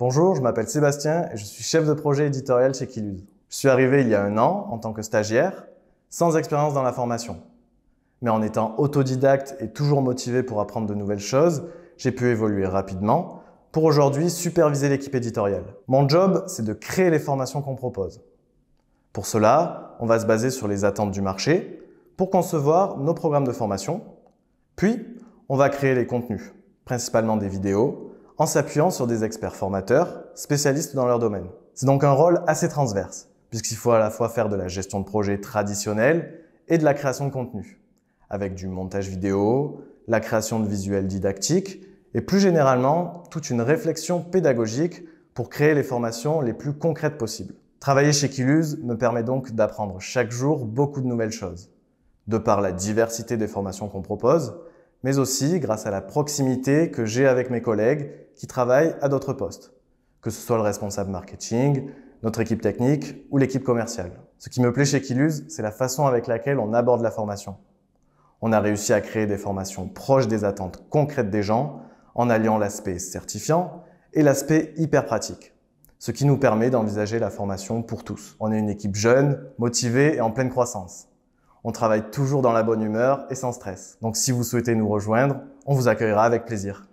Bonjour, je m'appelle Sébastien et je suis chef de projet éditorial chez Killuse. Je suis arrivé il y a un an en tant que stagiaire, sans expérience dans la formation. Mais en étant autodidacte et toujours motivé pour apprendre de nouvelles choses, j'ai pu évoluer rapidement pour aujourd'hui superviser l'équipe éditoriale. Mon job, c'est de créer les formations qu'on propose. Pour cela, on va se baser sur les attentes du marché pour concevoir nos programmes de formation, puis on va créer les contenus, principalement des vidéos, en s'appuyant sur des experts formateurs, spécialistes dans leur domaine. C'est donc un rôle assez transverse, puisqu'il faut à la fois faire de la gestion de projet traditionnelle et de la création de contenu, avec du montage vidéo, la création de visuels didactiques, et plus généralement, toute une réflexion pédagogique pour créer les formations les plus concrètes possibles. Travailler chez Kiluse me permet donc d'apprendre chaque jour beaucoup de nouvelles choses. De par la diversité des formations qu'on propose, mais aussi grâce à la proximité que j'ai avec mes collègues qui travaillent à d'autres postes, que ce soit le responsable marketing, notre équipe technique ou l'équipe commerciale. Ce qui me plaît chez Killuse, c'est la façon avec laquelle on aborde la formation. On a réussi à créer des formations proches des attentes concrètes des gens en alliant l'aspect certifiant et l'aspect hyper pratique, ce qui nous permet d'envisager la formation pour tous. On est une équipe jeune, motivée et en pleine croissance. On travaille toujours dans la bonne humeur et sans stress. Donc si vous souhaitez nous rejoindre, on vous accueillera avec plaisir.